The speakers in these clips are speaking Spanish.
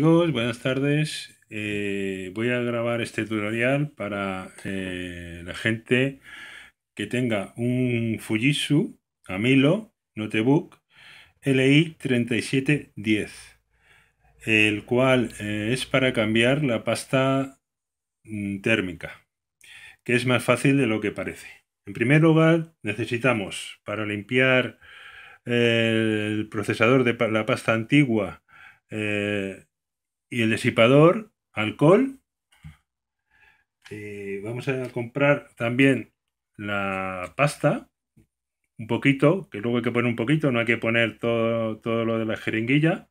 buenas tardes. Eh, voy a grabar este tutorial para eh, la gente que tenga un Fujitsu Amilo Notebook LI 3710, el cual eh, es para cambiar la pasta mm, térmica, que es más fácil de lo que parece. En primer lugar, necesitamos para limpiar el procesador de la pasta antigua y el desipador, alcohol. Eh, vamos a comprar también la pasta, un poquito, que luego hay que poner un poquito, no hay que poner todo, todo lo de la jeringuilla.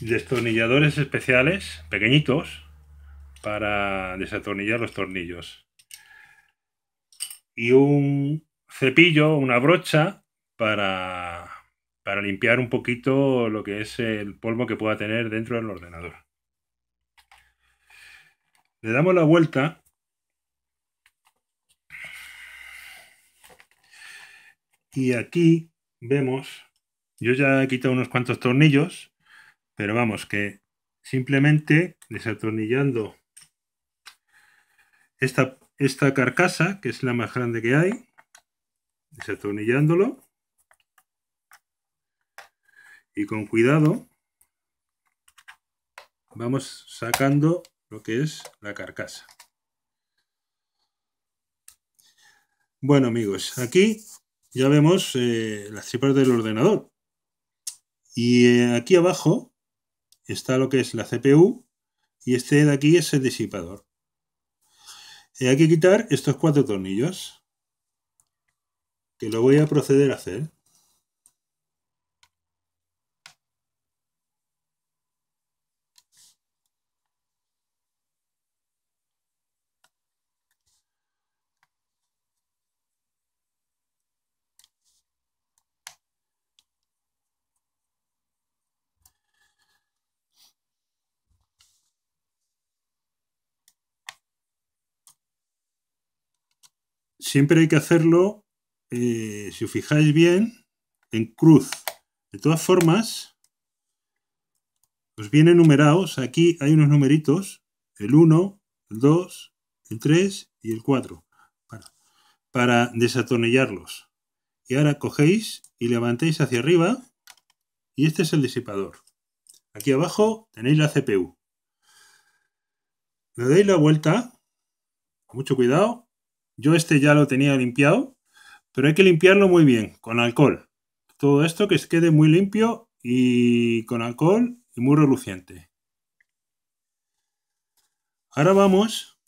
Destornilladores especiales, pequeñitos, para desatornillar los tornillos. Y un cepillo, una brocha para para limpiar un poquito lo que es el polvo que pueda tener dentro del ordenador. Le damos la vuelta y aquí vemos, yo ya he quitado unos cuantos tornillos, pero vamos que simplemente desatornillando esta, esta carcasa, que es la más grande que hay, desatornillándolo, y con cuidado vamos sacando lo que es la carcasa. Bueno amigos, aquí ya vemos eh, las tripas del ordenador. Y eh, aquí abajo está lo que es la CPU y este de aquí es el disipador. Eh, hay que quitar estos cuatro tornillos, que lo voy a proceder a hacer. siempre hay que hacerlo, eh, si os fijáis bien, en cruz. De todas formas, os viene numerados, aquí hay unos numeritos, el 1, el 2, el 3 y el 4, para, para desatornillarlos. Y ahora cogéis y levantéis hacia arriba, y este es el disipador. Aquí abajo tenéis la CPU. Le dais la vuelta, con mucho cuidado, yo este ya lo tenía limpiado, pero hay que limpiarlo muy bien, con alcohol. Todo esto que quede muy limpio y con alcohol y muy reluciente. Ahora vamos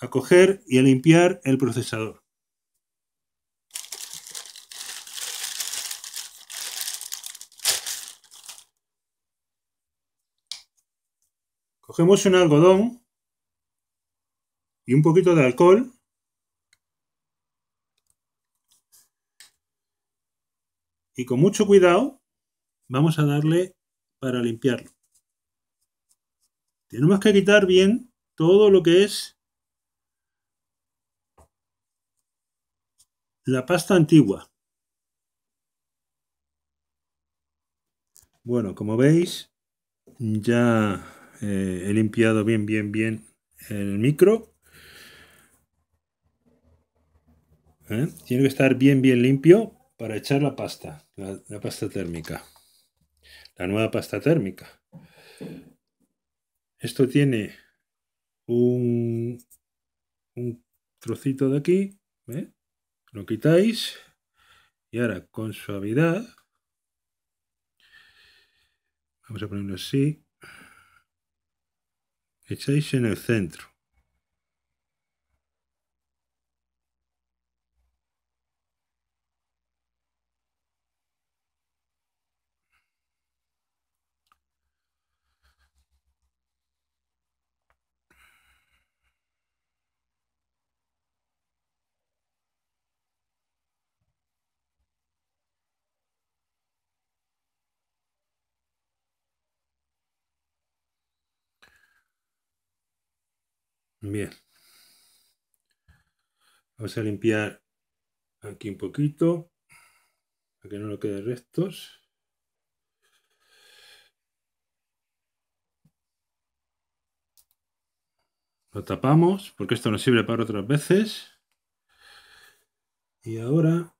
a coger y a limpiar el procesador. Cogemos un algodón y un poquito de alcohol. Y con mucho cuidado vamos a darle para limpiarlo. Tenemos que quitar bien todo lo que es la pasta antigua. Bueno, como veis, ya eh, he limpiado bien, bien, bien el micro ¿eh? Tiene que estar bien, bien limpio para echar la pasta, la, pasta térmica, la nueva pasta térmica. Esto tiene un, un trocito de aquí, ¿eh? lo quitáis y ahora con suavidad, vamos a ponerlo así, echáis en el centro. Bien. Vamos a limpiar aquí un poquito, para que no nos queden restos. Lo tapamos, porque esto nos sirve para otras veces. Y ahora...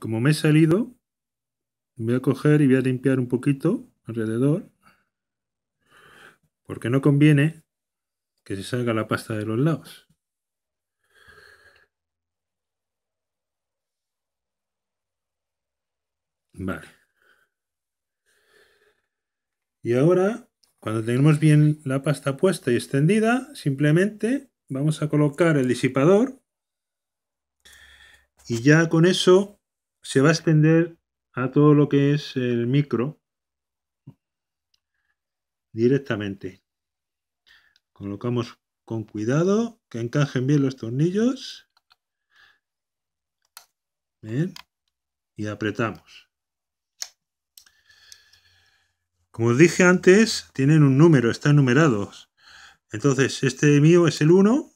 Como me he salido, voy a coger y voy a limpiar un poquito alrededor, porque no conviene que se salga la pasta de los lados. Vale. Y ahora, cuando tenemos bien la pasta puesta y extendida, simplemente vamos a colocar el disipador y ya con eso se va a extender a todo lo que es el micro directamente. Colocamos con cuidado, que encajen bien los tornillos. Y apretamos. Como dije antes, tienen un número, están numerados. Entonces, este mío es el 1,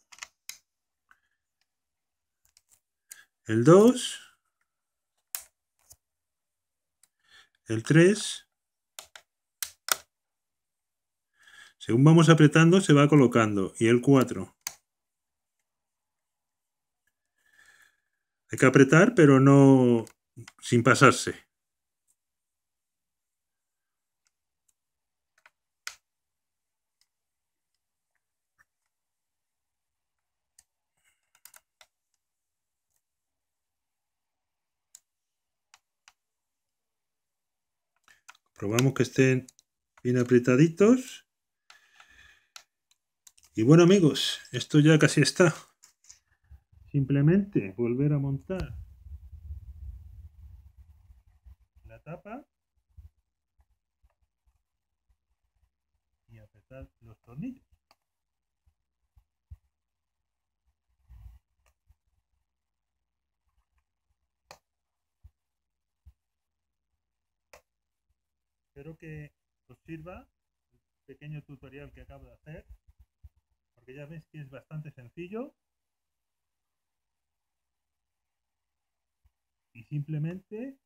el 2, el 3, Según vamos apretando se va colocando y el 4. Hay que apretar pero no sin pasarse. Probamos que estén bien apretaditos. Y bueno amigos, esto ya casi está. Simplemente volver a montar la tapa y apretar los tornillos. Espero que os sirva el pequeño tutorial que acabo de hacer porque ya ves que es bastante sencillo. Y simplemente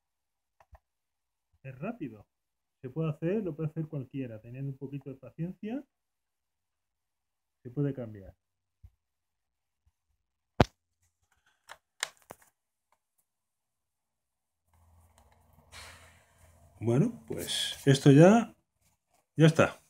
es rápido. Se puede hacer, lo puede hacer cualquiera, teniendo un poquito de paciencia, se puede cambiar. Bueno, pues esto ya, ya está.